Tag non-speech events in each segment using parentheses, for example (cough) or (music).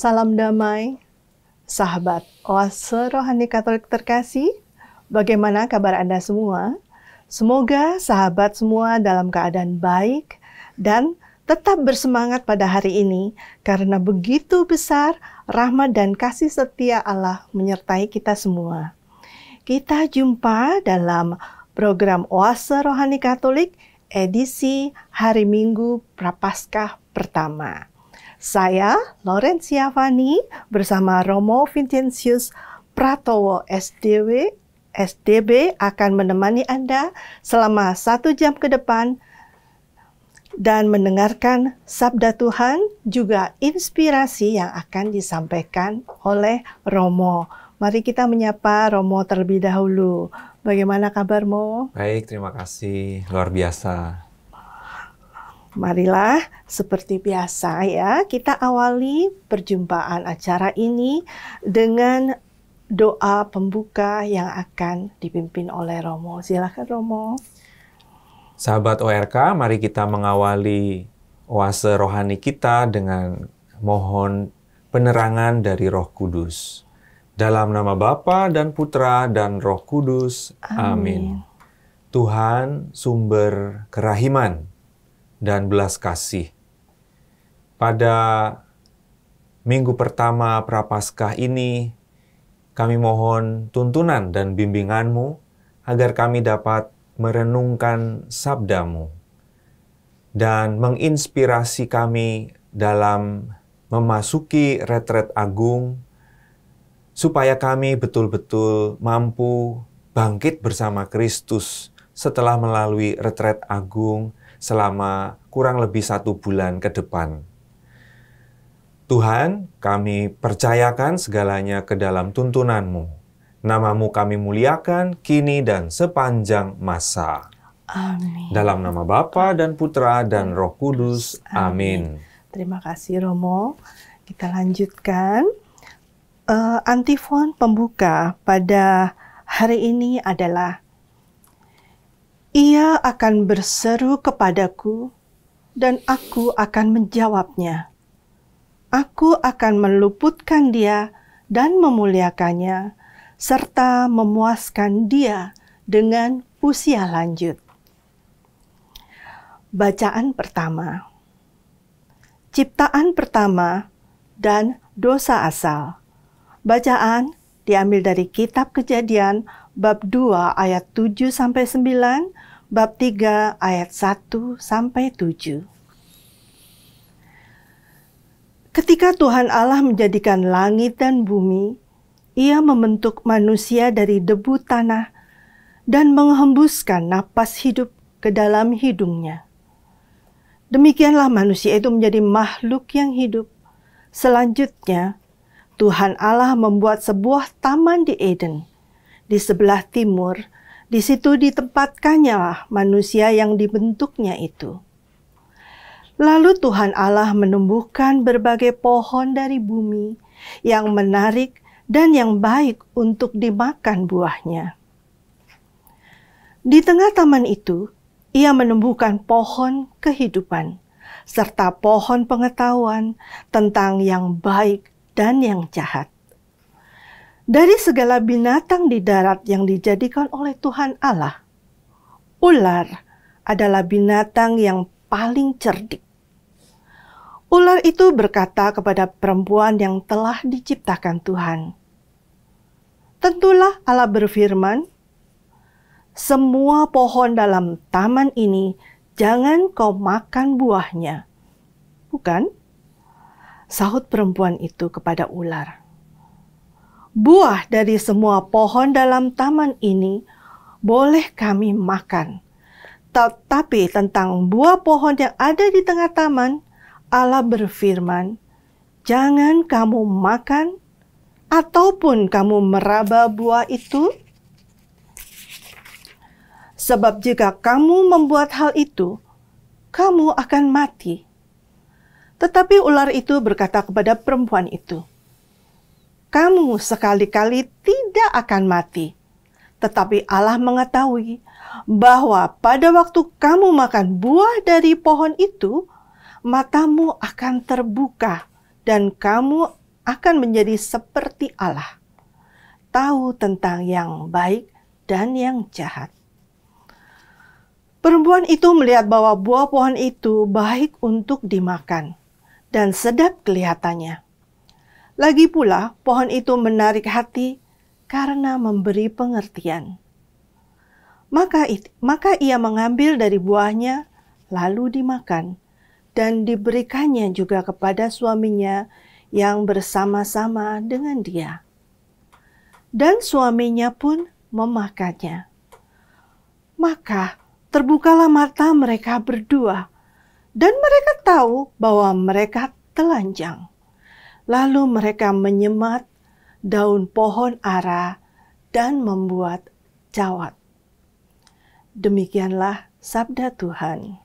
Salam damai, sahabat oase rohani katolik terkasih. Bagaimana kabar Anda semua? Semoga sahabat semua dalam keadaan baik dan tetap bersemangat pada hari ini karena begitu besar rahmat dan kasih setia Allah menyertai kita semua. Kita jumpa dalam program Oase Rohani Katolik edisi hari Minggu Prapaskah pertama. Saya, Lorenzia Fani, bersama Romo Vincentius Pratowo SDW, SDB akan menemani Anda selama satu jam ke depan dan mendengarkan sabda Tuhan juga inspirasi yang akan disampaikan oleh Romo. Mari kita menyapa Romo terlebih dahulu. Bagaimana kabarmu? Baik, terima kasih. Luar biasa. Marilah, seperti biasa ya, kita awali perjumpaan acara ini dengan doa pembuka yang akan dipimpin oleh Romo. Silakan Romo. Sahabat ORK, mari kita mengawali oase rohani kita dengan mohon penerangan dari Roh Kudus. Dalam nama Bapa dan Putra dan Roh Kudus. Amin. Amin. Tuhan sumber kerahiman dan belas kasih. Pada minggu pertama Prapaskah ini, kami mohon tuntunan dan bimbinganmu agar kami dapat merenungkan sabdamu dan menginspirasi kami dalam memasuki retret agung supaya kami betul-betul mampu bangkit bersama Kristus setelah melalui retret agung selama kurang lebih satu bulan ke depan. Tuhan, kami percayakan segalanya ke dalam tuntunan tuntunanmu. Namamu kami muliakan kini dan sepanjang masa. Amin. Dalam nama Bapa dan Putra dan Roh Kudus. Amin. Amin. Terima kasih Romo. Kita lanjutkan. Uh, antifon pembuka pada hari ini adalah ia akan berseru kepadaku, dan aku akan menjawabnya. Aku akan meluputkan dia dan memuliakannya, serta memuaskan dia dengan usia lanjut. Bacaan pertama Ciptaan pertama dan dosa asal. Bacaan diambil dari Kitab Kejadian bab 2 ayat 7 sampai 9, bab 3 ayat 1 sampai 7. Ketika Tuhan Allah menjadikan langit dan bumi, Ia membentuk manusia dari debu tanah dan menghembuskan napas hidup ke dalam hidungnya. Demikianlah manusia itu menjadi makhluk yang hidup. Selanjutnya, Tuhan Allah membuat sebuah taman di Eden di sebelah timur, di situ ditempatkannya manusia yang dibentuknya itu. Lalu Tuhan Allah menumbuhkan berbagai pohon dari bumi yang menarik dan yang baik untuk dimakan buahnya. Di tengah taman itu, ia menumbuhkan pohon kehidupan serta pohon pengetahuan tentang yang baik dan yang jahat. Dari segala binatang di darat yang dijadikan oleh Tuhan Allah, ular adalah binatang yang paling cerdik. Ular itu berkata kepada perempuan yang telah diciptakan Tuhan, "Tentulah Allah berfirman, semua pohon dalam taman ini jangan kau makan buahnya." Bukan? Sahut perempuan itu kepada ular buah dari semua pohon dalam taman ini boleh kami makan. Tetapi tentang buah pohon yang ada di tengah taman, Allah berfirman, "Jangan kamu makan ataupun kamu meraba buah itu, sebab jika kamu membuat hal itu, kamu akan mati." Tetapi ular itu berkata kepada perempuan itu, kamu sekali-kali tidak akan mati. Tetapi Allah mengetahui bahwa pada waktu kamu makan buah dari pohon itu, matamu akan terbuka dan kamu akan menjadi seperti Allah. Tahu tentang yang baik dan yang jahat. Perempuan itu melihat bahwa buah pohon itu baik untuk dimakan dan sedap kelihatannya lagi pula, pohon itu menarik hati karena memberi pengertian. Maka, maka ia mengambil dari buahnya, lalu dimakan, dan diberikannya juga kepada suaminya yang bersama-sama dengan dia. Dan suaminya pun memakannya. Maka terbukalah mata mereka berdua, dan mereka tahu bahwa mereka telanjang. Lalu mereka menyemat daun pohon ara dan membuat cawat. Demikianlah sabda Tuhan.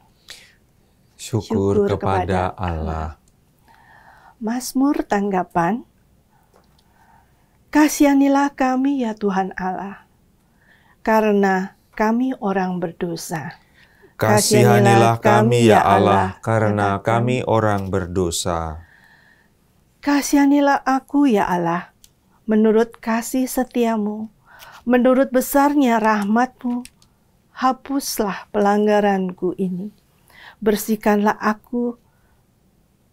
Syukur, Syukur kepada, Allah. Mazmur tanggapan. Kasihanilah kami ya Tuhan Allah, karena kami orang berdosa. Kasihanilah kami ya, ya Allah, karena kami orang berdosa. Kasihanilah aku ya Allah, menurut kasih setiamu, menurut besarnya rahmatmu, hapuslah pelanggaranku ini. Bersihkanlah aku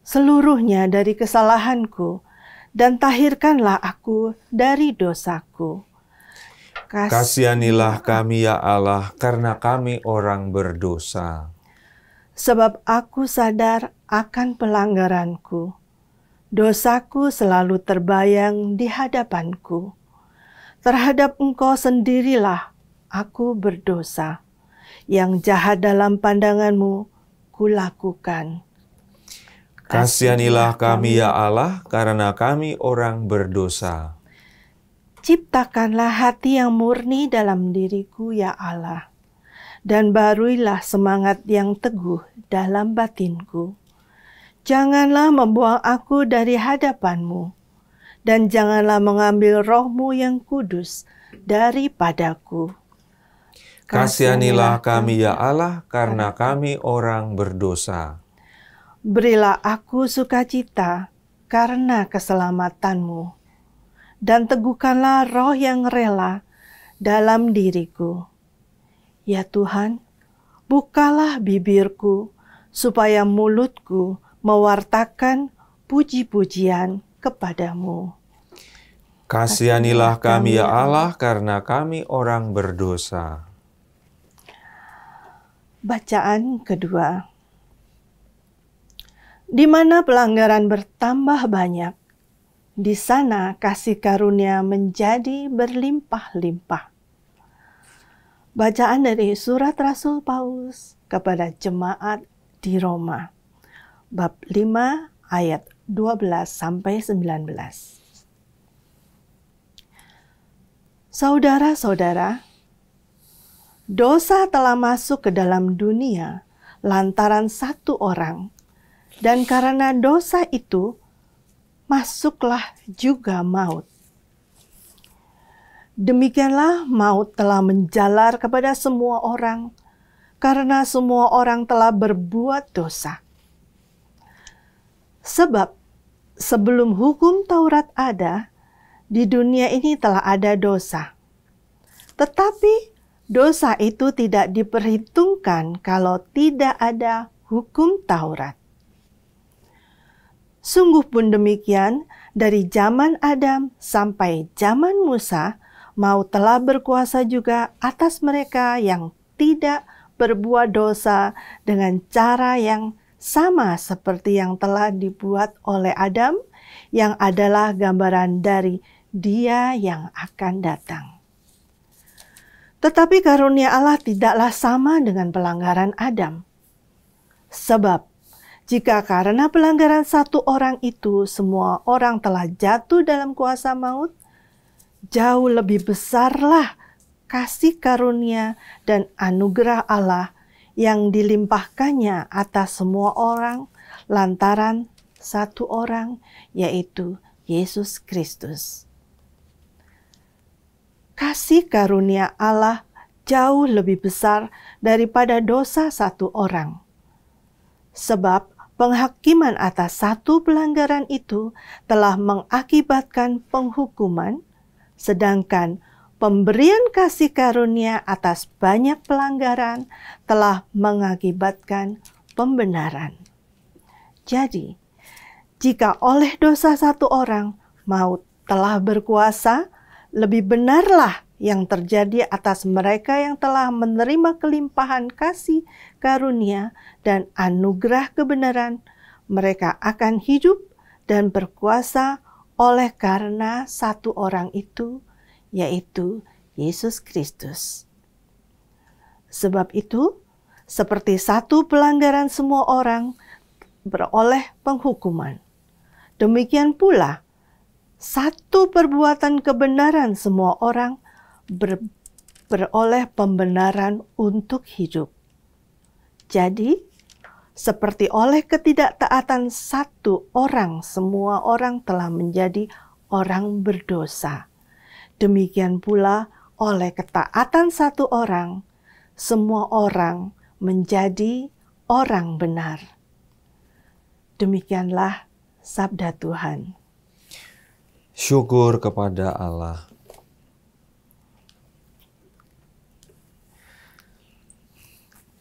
seluruhnya dari kesalahanku, dan tahirkanlah aku dari dosaku. Kas Kasihanilah kami ya Allah, karena kami orang berdosa. Sebab aku sadar akan pelanggaranku. Dosaku selalu terbayang di hadapanku. Terhadap engkau sendirilah aku berdosa. Yang jahat dalam pandanganmu kulakukan. Kasihanilah kami ya Allah, karena kami orang berdosa. Ciptakanlah hati yang murni dalam diriku ya Allah, dan baruilah semangat yang teguh dalam batinku janganlah membuang aku dari hadapanmu, dan janganlah mengambil rohmu yang kudus daripadaku. Kasihanilah kami ya Allah, karena kami orang berdosa. Berilah aku sukacita karena keselamatanmu, dan teguhkanlah roh yang rela dalam diriku. Ya Tuhan, bukalah bibirku, supaya mulutku mewartakan puji-pujian kepadamu. Kasihanilah kami ya Allah karena kami orang berdosa. Bacaan kedua. Di mana pelanggaran bertambah banyak, di sana kasih karunia menjadi berlimpah-limpah. Bacaan dari surat Rasul Paulus kepada jemaat di Roma bab 5 ayat 12 sampai 19. Saudara-saudara, dosa telah masuk ke dalam dunia lantaran satu orang, dan karena dosa itu masuklah juga maut. Demikianlah maut telah menjalar kepada semua orang, karena semua orang telah berbuat dosa. Sebab sebelum hukum Taurat ada, di dunia ini telah ada dosa. Tetapi dosa itu tidak diperhitungkan kalau tidak ada hukum Taurat. Sungguh pun demikian, dari zaman Adam sampai zaman Musa, mau telah berkuasa juga atas mereka yang tidak berbuat dosa dengan cara yang sama seperti yang telah dibuat oleh Adam, yang adalah gambaran dari Dia yang akan datang. Tetapi karunia Allah tidaklah sama dengan pelanggaran Adam, sebab jika karena pelanggaran satu orang itu semua orang telah jatuh dalam kuasa maut, jauh lebih besarlah kasih karunia dan anugerah Allah yang dilimpahkannya atas semua orang lantaran satu orang, yaitu Yesus Kristus. Kasih karunia Allah jauh lebih besar daripada dosa satu orang, sebab penghakiman atas satu pelanggaran itu telah mengakibatkan penghukuman, sedangkan pemberian kasih karunia atas banyak pelanggaran telah mengakibatkan pembenaran. Jadi, jika oleh dosa satu orang maut telah berkuasa, lebih benarlah yang terjadi atas mereka yang telah menerima kelimpahan kasih karunia dan anugerah kebenaran. Mereka akan hidup dan berkuasa oleh karena satu orang itu yaitu Yesus Kristus. Sebab itu, seperti satu pelanggaran semua orang beroleh penghukuman. Demikian pula, satu perbuatan kebenaran semua orang ber, beroleh pembenaran untuk hidup. Jadi, seperti oleh ketidaktaatan satu orang, semua orang telah menjadi orang berdosa. Demikian pula oleh ketaatan satu orang, semua orang menjadi orang benar. Demikianlah sabda Tuhan. Syukur kepada Allah.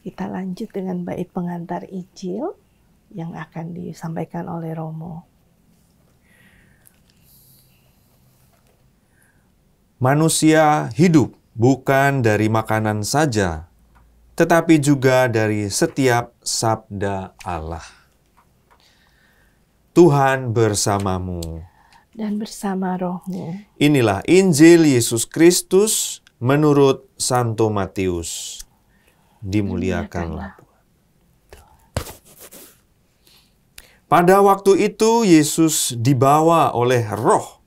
Kita lanjut dengan bait pengantar Injil yang akan disampaikan oleh Romo. Manusia hidup bukan dari makanan saja, tetapi juga dari setiap sabda Allah. Tuhan bersamamu dan bersama rohmu. Inilah Injil Yesus Kristus menurut Santo Matius. Dimuliakanlah Pada waktu itu Yesus dibawa oleh roh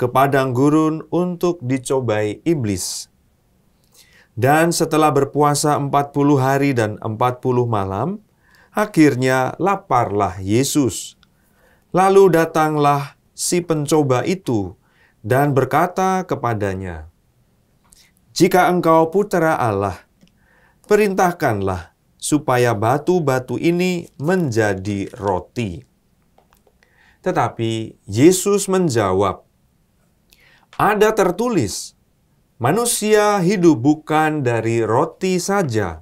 ke padang gurun untuk dicobai iblis. Dan setelah berpuasa 40 hari dan 40 malam, akhirnya laparlah Yesus. Lalu datanglah si pencoba itu dan berkata kepadanya, "Jika engkau putera Allah, perintahkanlah supaya batu-batu ini menjadi roti." Tetapi Yesus menjawab, ada tertulis, manusia hidup bukan dari roti saja,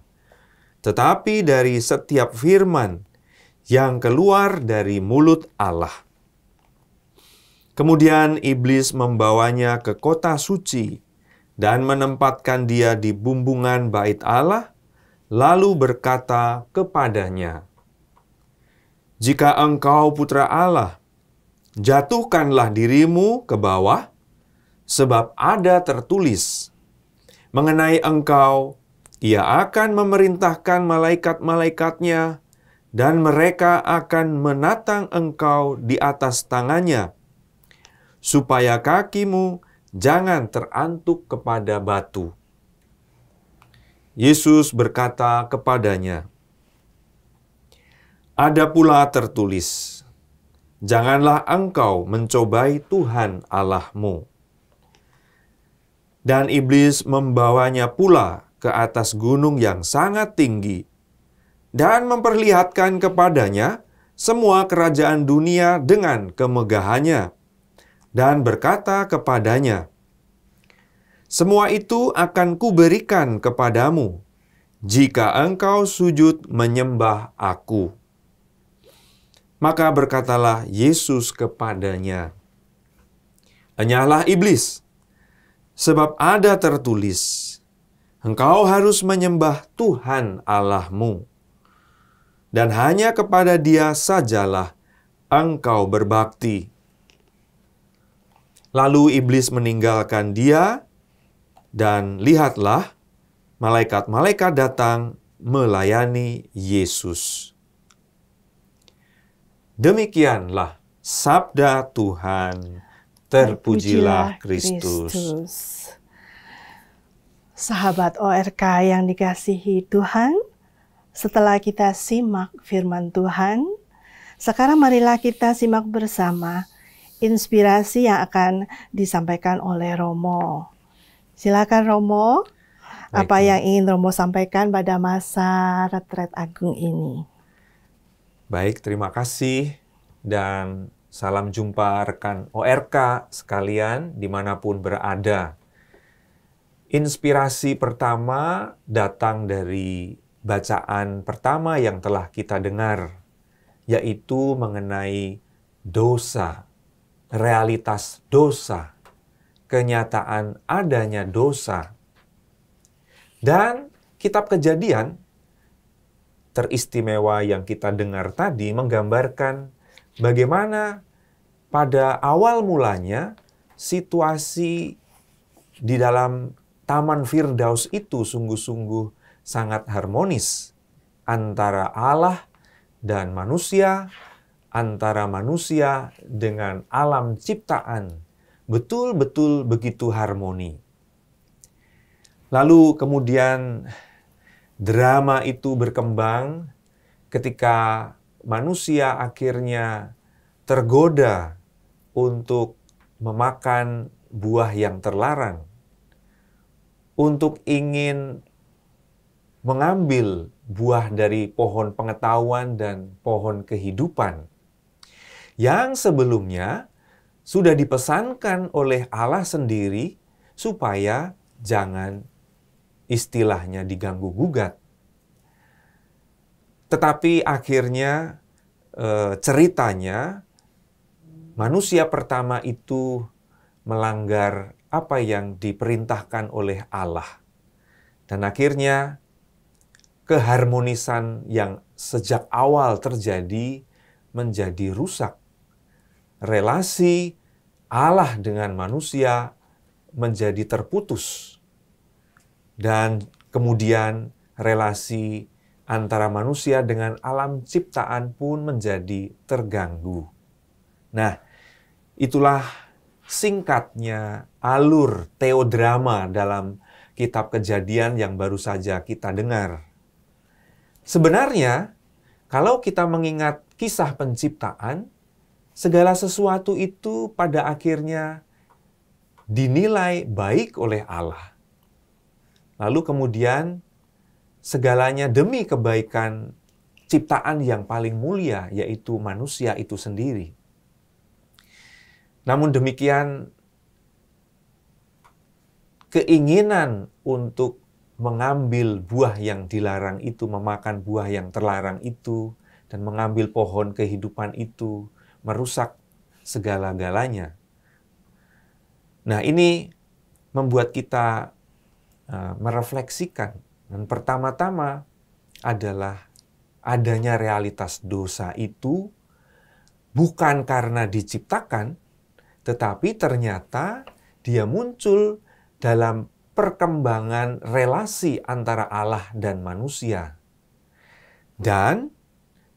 tetapi dari setiap firman yang keluar dari mulut Allah. Kemudian iblis membawanya ke kota suci dan menempatkan dia di bumbungan bait Allah, lalu berkata kepadanya, "Jika engkau putra Allah, jatuhkanlah dirimu ke bawah." sebab ada tertulis mengenai engkau, ia akan memerintahkan malaikat-malaikatnya, dan mereka akan menatang engkau di atas tangannya, supaya kakimu jangan terantuk kepada batu. Yesus berkata kepadanya, "Ada pula tertulis: Janganlah engkau mencobai Tuhan Allahmu." Dan iblis membawanya pula ke atas gunung yang sangat tinggi dan memperlihatkan kepadanya semua kerajaan dunia dengan kemegahannya dan berkata kepadanya, Semua itu akan kuberikan kepadamu jika engkau sujud menyembah aku. Maka berkatalah Yesus kepadanya, Enyahlah iblis, Sebab ada tertulis, engkau harus menyembah Tuhan Allahmu. Dan hanya kepada dia sajalah engkau berbakti. Lalu iblis meninggalkan dia, dan lihatlah, malaikat-malaikat datang melayani Yesus. Demikianlah sabda Tuhan terpujilah Kristus. Sahabat ORK yang dikasihi Tuhan, setelah kita simak firman Tuhan, sekarang marilah kita simak bersama inspirasi yang akan disampaikan oleh Romo. Silakan Romo, Baik. apa yang ingin Romo sampaikan pada masa retret agung ini? Baik, terima kasih dan Salam jumpa rekan ORK sekalian dimanapun berada. Inspirasi pertama datang dari bacaan pertama yang telah kita dengar, yaitu mengenai dosa, realitas dosa, kenyataan adanya dosa. Dan kitab kejadian teristimewa yang kita dengar tadi menggambarkan bagaimana pada awal mulanya situasi di dalam Taman Firdaus itu sungguh-sungguh sangat harmonis antara Allah dan manusia, antara manusia dengan alam ciptaan. Betul-betul begitu harmoni. Lalu kemudian drama itu berkembang ketika manusia akhirnya tergoda untuk memakan buah yang terlarang, untuk ingin mengambil buah dari pohon pengetahuan dan pohon kehidupan yang sebelumnya sudah dipesankan oleh Allah sendiri supaya jangan istilahnya diganggu gugat tetapi akhirnya eh, ceritanya manusia pertama itu melanggar apa yang diperintahkan oleh Allah. Dan akhirnya keharmonisan yang sejak awal terjadi menjadi rusak. Relasi Allah dengan manusia menjadi terputus. Dan kemudian relasi antara manusia dengan alam ciptaan pun menjadi terganggu. Nah, itulah singkatnya alur teodrama dalam kitab kejadian yang baru saja kita dengar. Sebenarnya, kalau kita mengingat kisah penciptaan, segala sesuatu itu pada akhirnya dinilai baik oleh Allah. Lalu kemudian segalanya demi kebaikan ciptaan yang paling mulia, yaitu manusia itu sendiri. Namun demikian, keinginan untuk mengambil buah yang dilarang itu, memakan buah yang terlarang itu, dan mengambil pohon kehidupan itu, merusak segala-galanya. Nah, ini membuat kita uh, merefleksikan dan pertama-tama adalah adanya realitas dosa itu bukan karena diciptakan, tetapi ternyata dia muncul dalam perkembangan relasi antara Allah dan manusia. Dan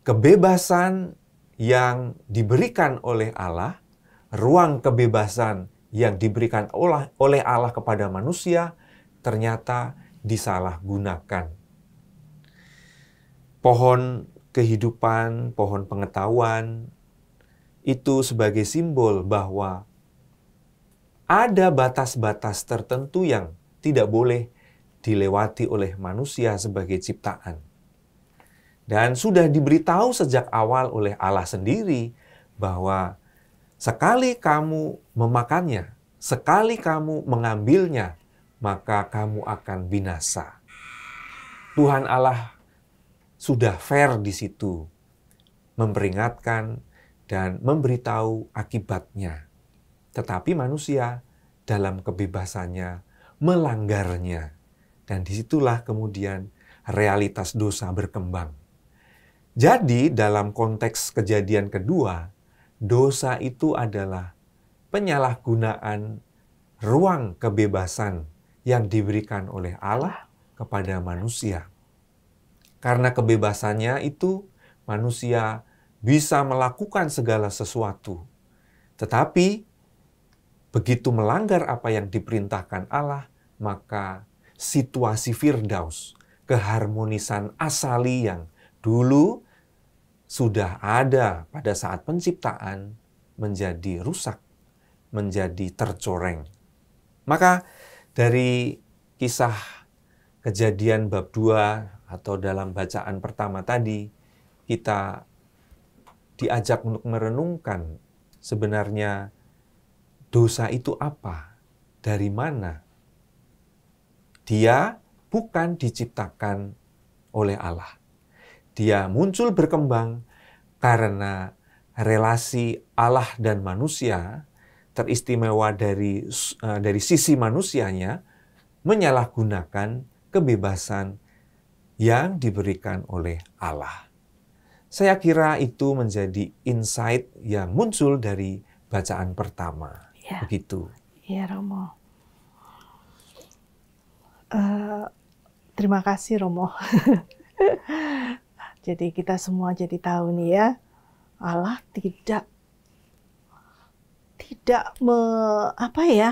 kebebasan yang diberikan oleh Allah, ruang kebebasan yang diberikan oleh Allah kepada manusia, ternyata disalahgunakan. Pohon kehidupan, pohon pengetahuan itu sebagai simbol bahwa ada batas-batas tertentu yang tidak boleh dilewati oleh manusia sebagai ciptaan. Dan sudah diberitahu sejak awal oleh Allah sendiri bahwa sekali kamu memakannya, sekali kamu mengambilnya, maka kamu akan binasa. Tuhan Allah sudah fair di situ, memperingatkan dan memberitahu akibatnya. Tetapi manusia dalam kebebasannya melanggarnya. Dan disitulah kemudian realitas dosa berkembang. Jadi dalam konteks kejadian kedua, dosa itu adalah penyalahgunaan ruang kebebasan yang diberikan oleh Allah kepada manusia. Karena kebebasannya itu, manusia bisa melakukan segala sesuatu. Tetapi, begitu melanggar apa yang diperintahkan Allah, maka situasi Firdaus, keharmonisan asali yang dulu sudah ada pada saat penciptaan, menjadi rusak, menjadi tercoreng. Maka dari kisah kejadian bab 2 atau dalam bacaan pertama tadi kita diajak untuk merenungkan sebenarnya dosa itu apa? Dari mana? Dia bukan diciptakan oleh Allah. Dia muncul berkembang karena relasi Allah dan manusia teristimewa dari uh, dari sisi manusianya menyalahgunakan kebebasan yang diberikan oleh Allah. Saya kira itu menjadi insight yang muncul dari bacaan pertama. Ya. Begitu. Iya, Romo. Uh, terima kasih, Romo. (laughs) jadi kita semua jadi tahu nih ya, Allah tidak tidak me, apa ya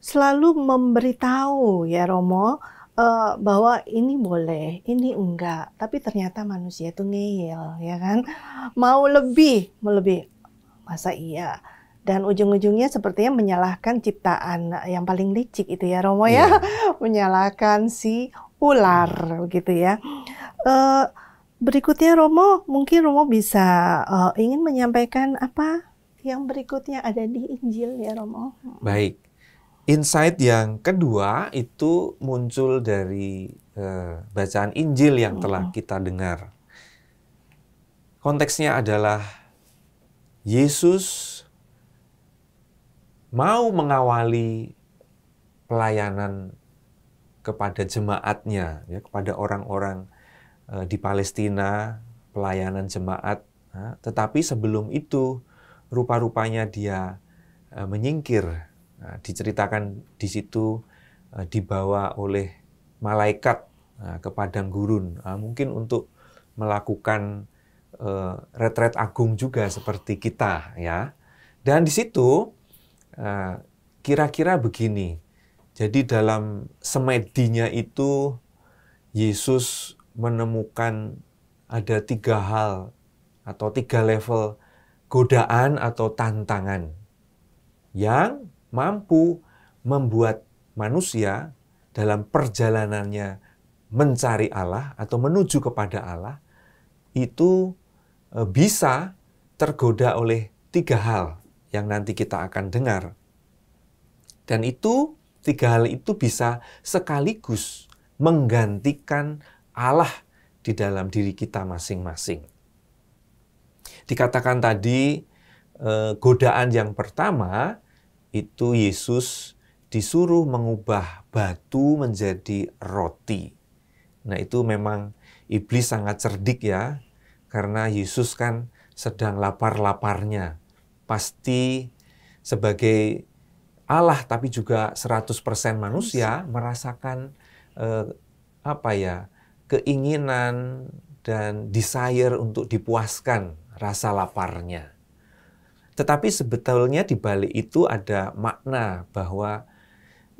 selalu memberitahu ya Romo uh, bahwa ini boleh, ini enggak. Tapi ternyata manusia itu ngeyel, ya kan? Mau lebih, mau lebih. Masa iya? Dan ujung-ujungnya sepertinya menyalahkan ciptaan yang paling licik itu ya Romo yeah. ya. Iya. (laughs) menyalahkan si ular gitu ya. Uh, berikutnya Romo, mungkin Romo bisa uh, ingin menyampaikan apa yang berikutnya ada di Injil ya Romo. Hmm. Baik. Insight yang kedua itu muncul dari uh, bacaan Injil yang hmm. telah kita dengar. Konteksnya adalah Yesus mau mengawali pelayanan kepada jemaatnya, ya, kepada orang-orang uh, di Palestina, pelayanan jemaat. Nah, tetapi sebelum itu, rupa-rupanya dia e, menyingkir. E, diceritakan di situ e, dibawa oleh malaikat ke padang gurun, mungkin untuk melakukan retret agung juga seperti kita, ya. Dan di situ kira-kira begini. Jadi dalam semedinya itu Yesus menemukan ada tiga hal atau tiga level godaan atau tantangan yang mampu membuat manusia dalam perjalanannya mencari Allah atau menuju kepada Allah itu e, bisa tergoda oleh tiga hal yang nanti kita akan dengar. Dan itu tiga hal itu bisa sekaligus menggantikan Allah di dalam diri kita masing-masing dikatakan tadi eh, godaan yang pertama itu Yesus disuruh mengubah batu menjadi roti. Nah, itu memang iblis sangat cerdik ya, karena Yesus kan sedang lapar-laparnya. Pasti sebagai Allah tapi juga 100% manusia merasakan eh, apa ya, keinginan dan desire untuk dipuaskan rasa laparnya. Tetapi sebetulnya di balik itu ada makna bahwa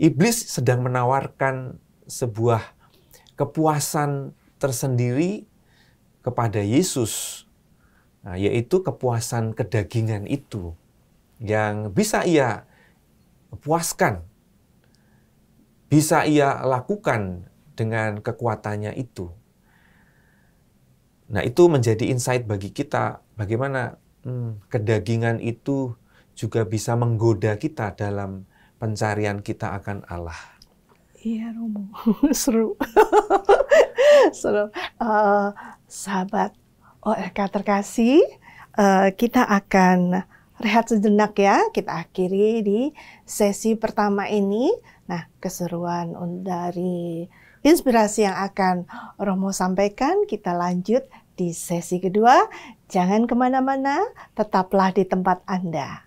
iblis sedang menawarkan sebuah kepuasan tersendiri kepada Yesus, nah, yaitu kepuasan kedagingan itu yang bisa ia puaskan, bisa ia lakukan dengan kekuatannya itu. Nah, itu menjadi insight bagi kita bagaimana hmm, kedagingan itu juga bisa menggoda kita dalam pencarian kita akan Allah. Iya, Romo. (laughs) Seru. (laughs) Seru. Uh, sahabat ORK terkasih, uh, kita akan rehat sejenak ya. Kita akhiri di sesi pertama ini. Nah, keseruan dari inspirasi yang akan Romo sampaikan, kita lanjut di sesi kedua, jangan kemana-mana, tetaplah di tempat Anda.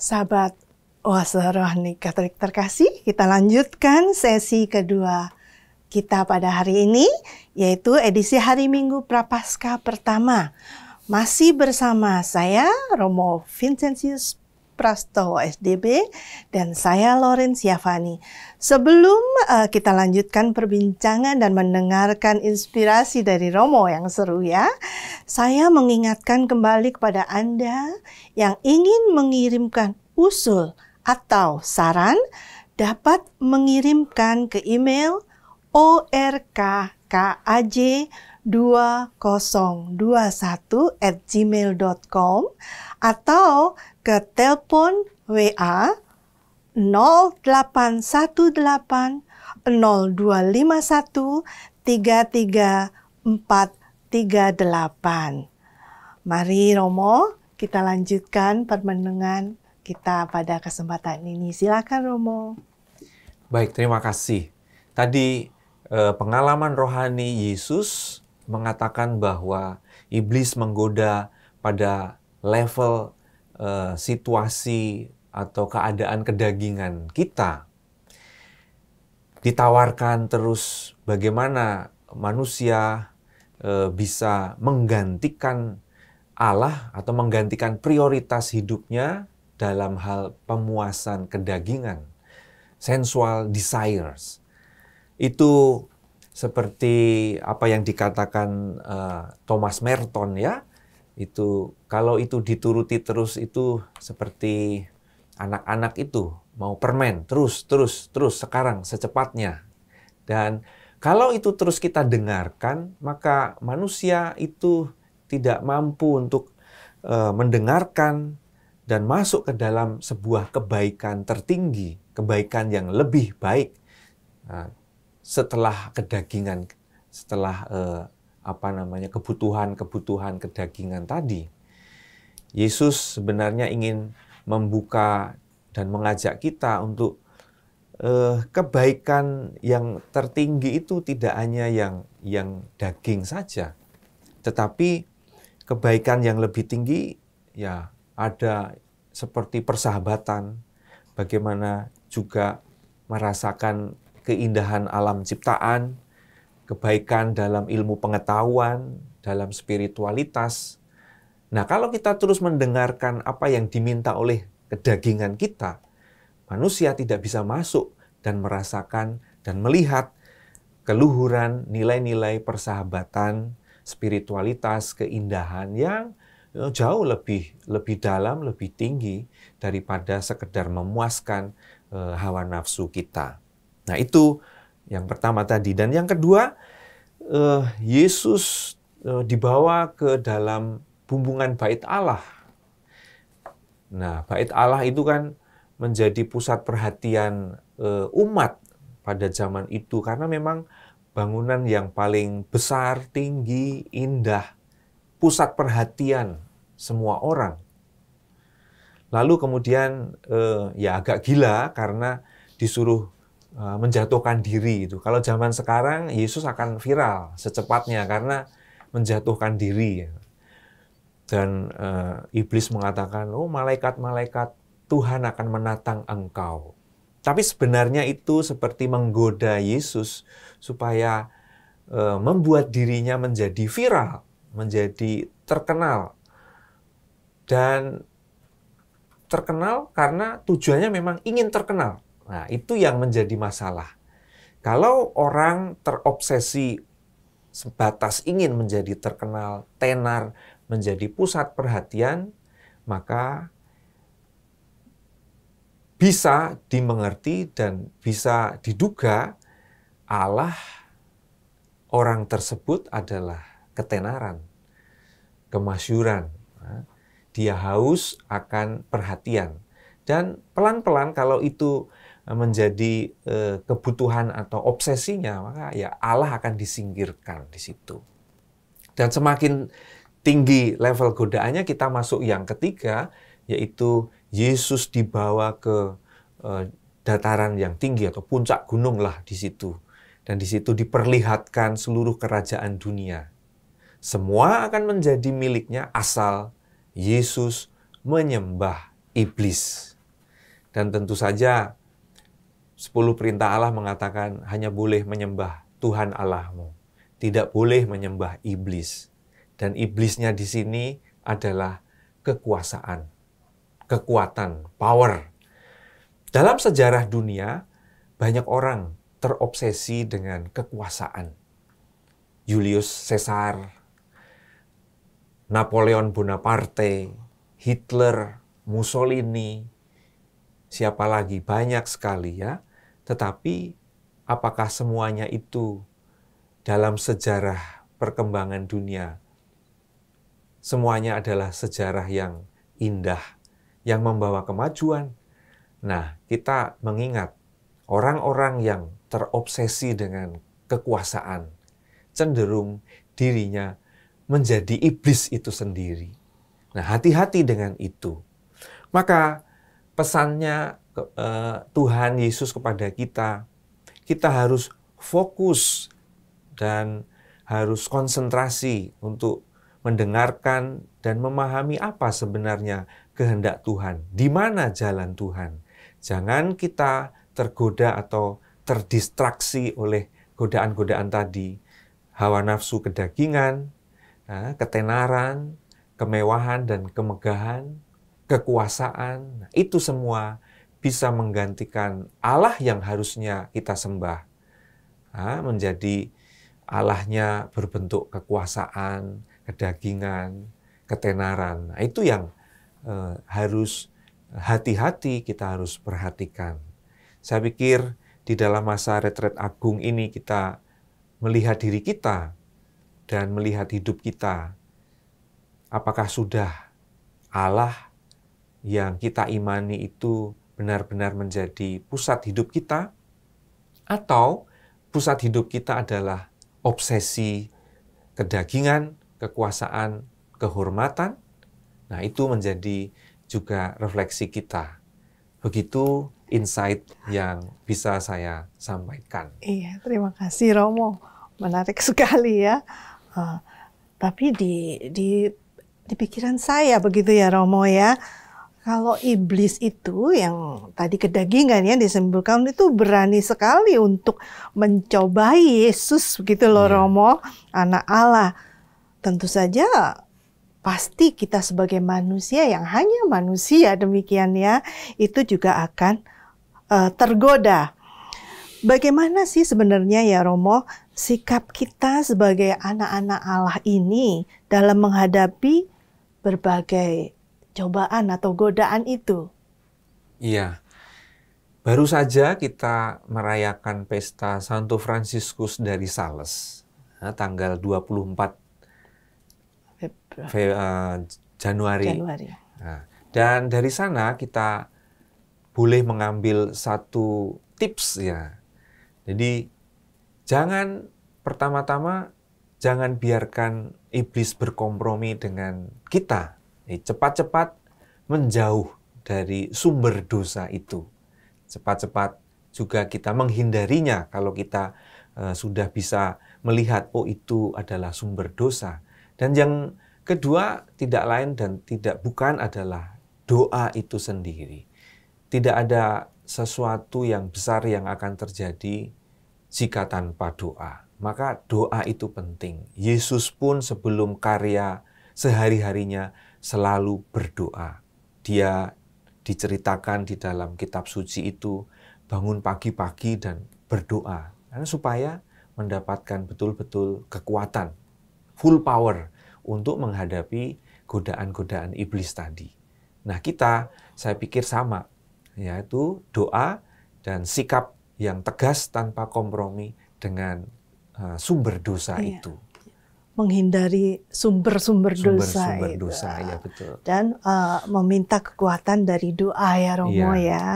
Sahabat Oase Rohani Katolik terkasih, kita lanjutkan sesi kedua kita pada hari ini, yaitu edisi hari Minggu Prapaskah pertama. Masih bersama saya Romo Vincentius Prastowo SDB dan saya Loren Siavani. Sebelum uh, kita lanjutkan perbincangan dan mendengarkan inspirasi dari Romo yang seru ya, saya mengingatkan kembali kepada Anda yang ingin mengirimkan usul atau saran dapat mengirimkan ke email orkkaj@ 2021 at gmail.com atau ke telepon WA 0818 0251 33438. Mari Romo, kita lanjutkan permenungan kita pada kesempatan ini. Silakan Romo. Baik, terima kasih. Tadi eh, pengalaman rohani Yesus mengatakan bahwa iblis menggoda pada level uh, situasi atau keadaan kedagingan kita ditawarkan terus bagaimana manusia uh, bisa menggantikan Allah atau menggantikan prioritas hidupnya dalam hal pemuasan kedagingan, sensual desires. Itu seperti apa yang dikatakan uh, Thomas Merton ya itu kalau itu dituruti terus itu seperti anak-anak itu mau permen terus terus terus sekarang secepatnya dan kalau itu terus kita dengarkan maka manusia itu tidak mampu untuk uh, mendengarkan dan masuk ke dalam sebuah kebaikan tertinggi kebaikan yang lebih baik nah, setelah kedagingan, setelah eh, apa namanya kebutuhan-kebutuhan kedagingan tadi, Yesus sebenarnya ingin membuka dan mengajak kita untuk eh, kebaikan yang tertinggi itu tidak hanya yang yang daging saja, tetapi kebaikan yang lebih tinggi ya ada seperti persahabatan, bagaimana juga merasakan keindahan alam ciptaan, kebaikan dalam ilmu pengetahuan, dalam spiritualitas. Nah, kalau kita terus mendengarkan apa yang diminta oleh kedagingan kita, manusia tidak bisa masuk dan merasakan dan melihat keluhuran nilai-nilai persahabatan, spiritualitas, keindahan yang eh, jauh lebih lebih dalam, lebih tinggi daripada sekedar memuaskan eh, hawa nafsu kita. Nah, itu yang pertama tadi dan yang kedua uh, Yesus uh, dibawa ke dalam bumbungan bait Allah. Nah, bait Allah itu kan menjadi pusat perhatian uh, umat pada zaman itu karena memang bangunan yang paling besar, tinggi, indah, pusat perhatian semua orang. Lalu kemudian uh, ya agak gila karena disuruh Eh, menjatuhkan diri itu. Kalau zaman sekarang Yesus akan viral secepatnya karena menjatuhkan diri. Dan e, iblis mengatakan, "Oh, malaikat-malaikat Tuhan akan menatang engkau." Tapi sebenarnya itu seperti menggoda Yesus supaya e, membuat dirinya menjadi viral, menjadi terkenal. Dan terkenal karena tujuannya memang ingin terkenal Nah, itu yang menjadi masalah. Kalau orang terobsesi sebatas ingin menjadi terkenal, tenar, menjadi pusat perhatian, maka bisa dimengerti dan bisa diduga Allah orang tersebut adalah ketenaran, kemasyuran. Nah, dia haus akan perhatian. Dan pelan-pelan kalau itu menjadi eh, kebutuhan atau obsesinya, maka ya Allah akan disingkirkan di situ. Dan semakin tinggi level godaannya, kita masuk yang ketiga, yaitu Yesus dibawa ke eh, dataran yang tinggi atau puncak gunung lah di situ. Dan di situ diperlihatkan seluruh kerajaan dunia. Semua akan menjadi miliknya asal Yesus menyembah iblis. Dan tentu saja 10 perintah Allah mengatakan hanya boleh menyembah Tuhan Allahmu. Tidak boleh menyembah iblis. Dan iblisnya di sini adalah kekuasaan, kekuatan, power. Dalam sejarah dunia, banyak orang terobsesi dengan kekuasaan. Julius Caesar, Napoleon Bonaparte, Hitler, Mussolini, siapa lagi banyak sekali ya tetapi apakah semuanya itu dalam sejarah perkembangan dunia semuanya adalah sejarah yang indah yang membawa kemajuan. Nah, kita mengingat orang-orang yang terobsesi dengan kekuasaan cenderung dirinya menjadi iblis itu sendiri. Nah, hati-hati dengan itu. Maka pesannya ke, uh, Tuhan Yesus kepada kita. Kita harus fokus dan harus konsentrasi untuk mendengarkan dan memahami apa sebenarnya kehendak Tuhan, di mana jalan Tuhan. Jangan kita tergoda atau terdistraksi oleh godaan-godaan tadi, hawa nafsu kedagingan, nah, ketenaran, kemewahan dan kemegahan, kekuasaan. Nah, itu semua bisa menggantikan Allah yang harusnya kita sembah menjadi Allahnya berbentuk kekuasaan, kedagingan, ketenaran. Nah, itu yang eh, harus hati-hati kita harus perhatikan. Saya pikir di dalam masa retret agung ini kita melihat diri kita dan melihat hidup kita. Apakah sudah Allah yang kita imani itu benar-benar menjadi pusat hidup kita, atau pusat hidup kita adalah obsesi kedagingan, kekuasaan, kehormatan. Nah, itu menjadi juga refleksi kita. Begitu insight yang bisa saya sampaikan. Iya, terima kasih Romo. Menarik (laughs) sekali ya. Uh, tapi di di di pikiran saya begitu ya Romo ya. Kalau iblis itu yang tadi kedagingan ya disembuhkan itu berani sekali untuk mencobai Yesus begitu loh yeah. Romo, anak Allah. Tentu saja pasti kita sebagai manusia yang hanya manusia demikian ya, itu juga akan uh, tergoda. Bagaimana sih sebenarnya ya Romo sikap kita sebagai anak-anak Allah ini dalam menghadapi berbagai cobaan atau godaan itu. Iya. Baru saja kita merayakan pesta Santo Fransiskus dari Sales nah, tanggal 24 Februari. Eh, Januari. Januari. Nah, dan dari sana kita boleh mengambil satu tips ya. Jadi jangan pertama-tama jangan biarkan iblis berkompromi dengan kita Cepat-cepat menjauh dari sumber dosa itu. Cepat-cepat juga kita menghindarinya kalau kita eh, sudah bisa melihat oh itu adalah sumber dosa. Dan yang kedua tidak lain dan tidak bukan adalah doa itu sendiri. Tidak ada sesuatu yang besar yang akan terjadi jika tanpa doa. Maka doa itu penting. Yesus pun sebelum karya sehari-harinya selalu berdoa. Dia diceritakan di dalam kitab suci itu bangun pagi-pagi dan berdoa. supaya mendapatkan betul-betul kekuatan, full power untuk menghadapi godaan-godaan iblis tadi. Nah, kita saya pikir sama, yaitu doa dan sikap yang tegas tanpa kompromi dengan eh, sumber dosa iya. itu menghindari sumber-sumber dosa, sumber itu. ya, betul. dan uh, meminta kekuatan dari doa ya Romo ya. ya.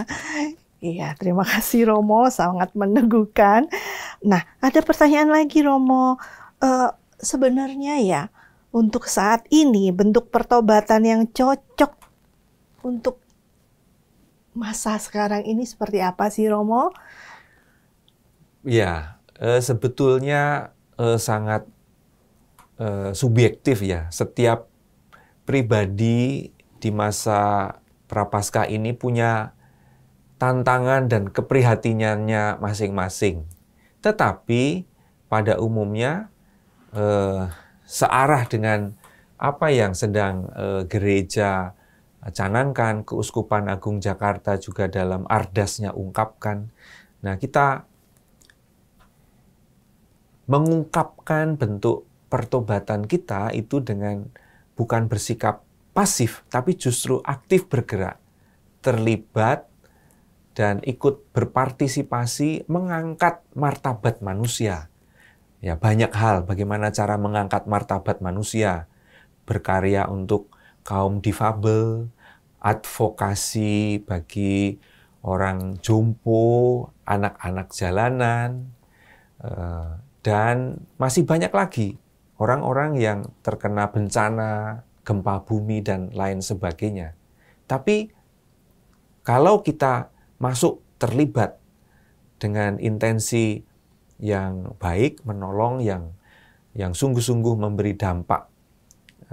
Iya, terima kasih Romo, sangat meneguhkan. Nah, ada pertanyaan lagi Romo. Uh, sebenarnya ya, untuk saat ini bentuk pertobatan yang cocok untuk masa sekarang ini seperti apa sih Romo? Ya, uh, sebetulnya uh, sangat uh, subjektif ya. Setiap pribadi di masa prapaskah ini punya tantangan dan keprihatinannya masing-masing. Tetapi pada umumnya eh, searah dengan apa yang sedang eh, gereja canangkan, keuskupan agung Jakarta juga dalam ardasnya ungkapkan. Nah kita mengungkapkan bentuk pertobatan kita itu dengan bukan bersikap pasif, tapi justru aktif bergerak, terlibat, dan ikut berpartisipasi mengangkat martabat manusia. Ya, banyak hal bagaimana cara mengangkat martabat manusia, berkarya untuk kaum difabel, advokasi bagi orang jompo, anak-anak jalanan, eh, dan masih banyak lagi orang-orang yang terkena bencana, gempa bumi, dan lain sebagainya. Tapi kalau kita masuk terlibat dengan intensi yang baik, menolong yang yang sungguh-sungguh memberi dampak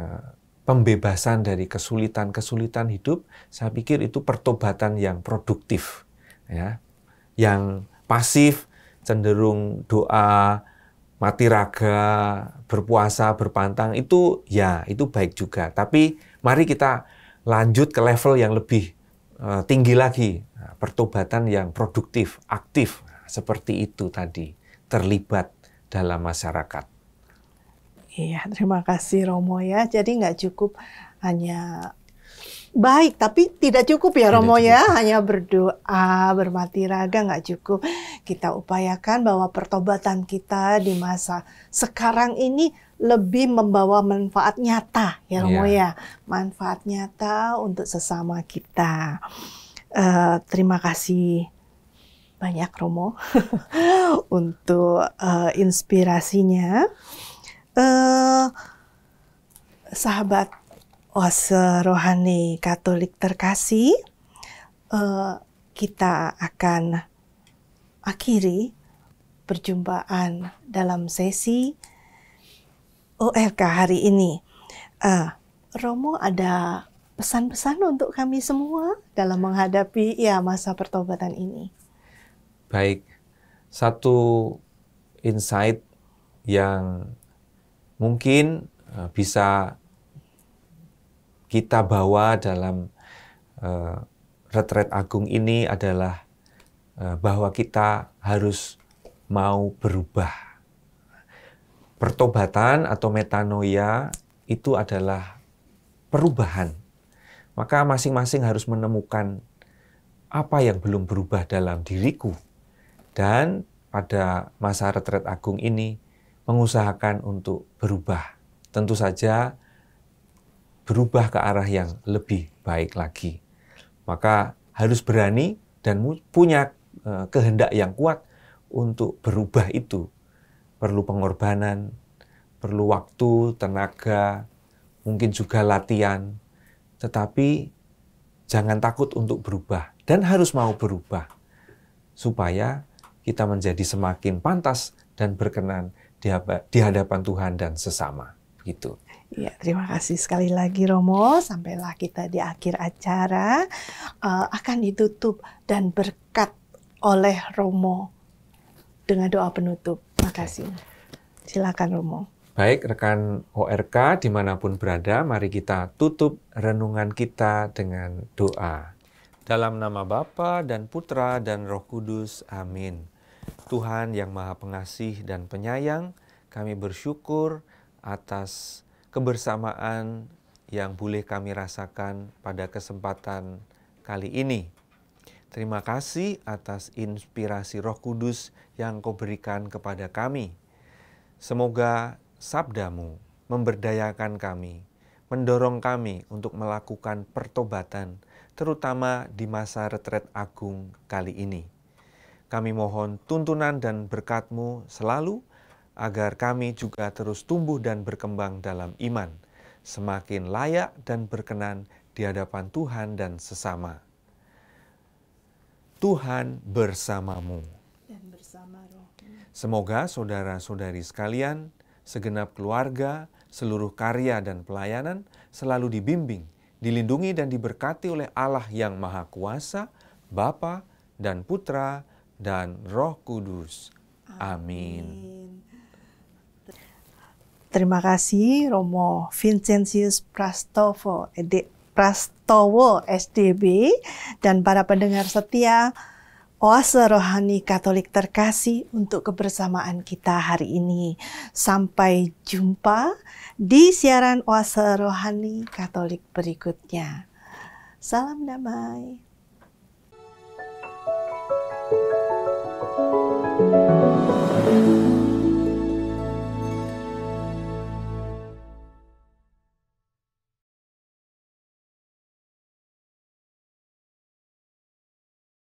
eh, pembebasan dari kesulitan-kesulitan hidup, saya pikir itu pertobatan yang produktif ya. Yang pasif cenderung doa mati raga, berpuasa, berpantang itu ya itu baik juga. Tapi mari kita lanjut ke level yang lebih eh, tinggi lagi, nah, pertobatan yang produktif, aktif nah, seperti itu tadi, terlibat dalam masyarakat. Iya, terima kasih Romo ya. Jadi nggak cukup hanya baik, tapi tidak cukup ya Romo ya. Hanya berdoa, bermati raga nggak cukup. Kita upayakan bahwa pertobatan kita di masa sekarang ini lebih membawa manfaat nyata ya Romo iya. ya. Manfaat nyata untuk sesama kita. Uh, terima kasih banyak Romo (laughs) untuk uh, inspirasinya. Uh, sahabat Ose Rohani Katolik terkasih, uh, kita akan akhiri perjumpaan dalam sesi ORK hari ini. Uh, Romo ada pesan-pesan untuk kami semua dalam menghadapi ya masa pertobatan ini. Baik, satu insight yang mungkin eh, bisa kita bawa dalam uh, retret agung ini adalah uh, bahwa kita harus mau berubah. Pertobatan atau metanoia itu adalah perubahan. Maka masing-masing harus menemukan apa yang belum berubah dalam diriku. Dan pada masa retret agung ini mengusahakan untuk berubah. Tentu saja berubah ke arah yang lebih baik lagi. Maka harus berani dan punya eh, kehendak yang kuat untuk berubah itu. Perlu pengorbanan, perlu waktu, tenaga, mungkin juga latihan. Tetapi jangan takut untuk berubah dan harus mau berubah supaya kita menjadi semakin pantas dan berkenan di hadapan Tuhan dan sesama. Begitu. Ya, terima kasih sekali lagi Romo. Sampailah kita di akhir acara uh, akan ditutup dan berkat oleh Romo dengan doa penutup. Makasih. Silakan Romo. Baik rekan ORK dimanapun berada, mari kita tutup renungan kita dengan doa. Dalam nama Bapa dan Putra dan Roh Kudus, Amin. Tuhan yang Maha Pengasih dan Penyayang, kami bersyukur atas kebersamaan yang boleh kami rasakan pada kesempatan kali ini. Terima kasih atas inspirasi Roh Kudus yang Kau berikan kepada kami. Semoga sabdamu memberdayakan kami, mendorong kami untuk melakukan pertobatan, terutama di masa retret agung kali ini. Kami mohon tuntunan dan berkatmu selalu agar kami juga terus tumbuh dan berkembang dalam iman, semakin layak dan berkenan di hadapan Tuhan dan sesama. Tuhan bersamamu. Dan bersama Semoga saudara-saudari sekalian, segenap keluarga, seluruh karya dan pelayanan selalu dibimbing, dilindungi dan diberkati oleh Allah yang Maha Kuasa, Bapa dan Putra dan Roh Kudus. Amin. Amin. Terima kasih Romo Vincentius Prastowo, edit Prastowo SDB dan para pendengar setia Oase Rohani Katolik terkasih untuk kebersamaan kita hari ini. Sampai jumpa di siaran Oase Rohani Katolik berikutnya. Salam damai. thank you